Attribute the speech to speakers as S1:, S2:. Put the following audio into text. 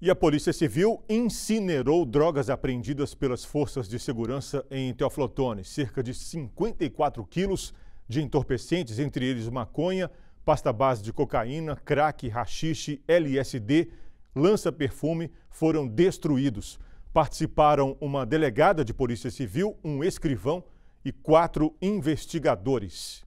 S1: E a Polícia Civil incinerou drogas apreendidas pelas forças de segurança em Teoflotone. Cerca de 54 quilos de entorpecentes, entre eles maconha, pasta base de cocaína, crack, rachixe, LSD, lança-perfume, foram destruídos. Participaram uma delegada de Polícia Civil, um escrivão e quatro investigadores.